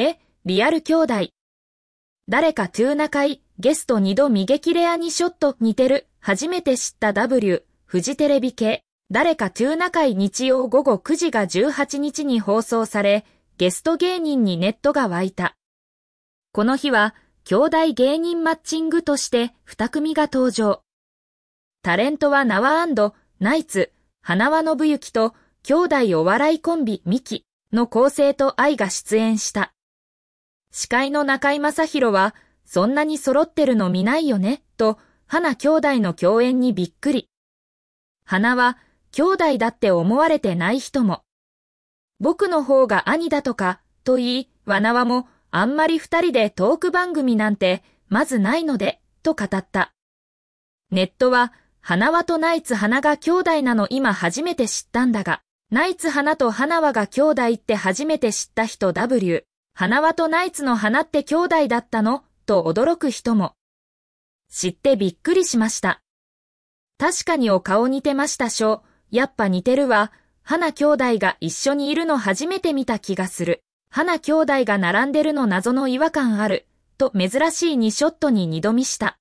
え、リアル兄弟。誰かトゥーナ会、ゲスト2度逃げ切れアニショット似てる、初めて知った W、フジテレビ系、誰かトゥーナ会日曜午後9時が18日に放送され、ゲスト芸人にネットが湧いた。この日は、兄弟芸人マッチングとして2組が登場。タレントはナワナイツ、花輪信之と兄弟お笑いコンビミキの構成と愛が出演した。司会の中井正宏は、そんなに揃ってるの見ないよね、と、花兄弟の共演にびっくり。花は、兄弟だって思われてない人も。僕の方が兄だとか、と言い、わなわも、あんまり二人でトーク番組なんて、まずないので、と語った。ネットは、花輪とナイツ花が兄弟なの今初めて知ったんだが、ナイツ花と花輪が兄弟って初めて知った人 W。花輪とナイツの花って兄弟だったのと驚く人も。知ってびっくりしました。確かにお顔似てましたしょ。やっぱ似てるわ。花兄弟が一緒にいるの初めて見た気がする。花兄弟が並んでるの謎の違和感ある。と珍しい2ショットに二度見した。